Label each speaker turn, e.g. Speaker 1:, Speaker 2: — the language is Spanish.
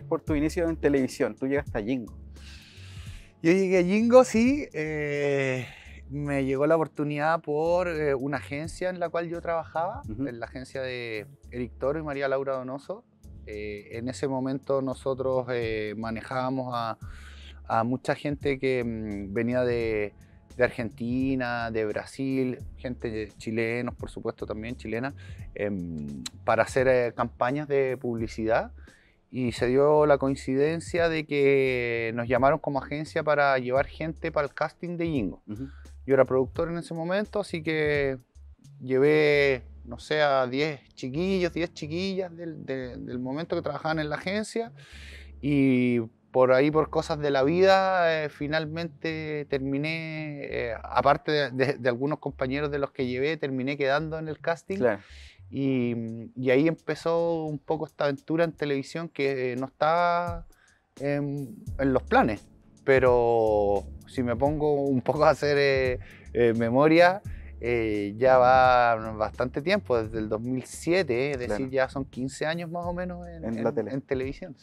Speaker 1: por tu inicio en televisión. Tú llegaste a Jingo. Yo llegué a Jingo, sí. Eh, me llegó la oportunidad por eh, una agencia en la cual yo trabajaba, en la agencia de Eric Toro y María Laura Donoso. Eh, en ese momento nosotros manejábamos a, mucha gente que mm, venía de, Argentina, de Brasil, gente chilenos, por supuesto también chilena, em, para hacer campañas de publicidad y se dio la coincidencia de que nos llamaron como agencia para llevar gente para el casting de Jingo. Yo era productor en ese momento, así que llevé, no sé, a 10 chiquillos, 10 chiquillas del, momento que trabajaban en la agencia y por ahí, por cosas de la vida, eh, finalmente terminé, eh, aparte de, de, algunos compañeros de los que llevé, terminé quedando en el casting. Claro. Mm, y, ahí empezó un poco esta aventura en televisión que no estaba en, los planes. Pero si me pongo un poco a hacer eh, eh, memoria, eh, ya va bastante tiempo, desde el 2007, es decir, ya son 15 años más o menos en televisión.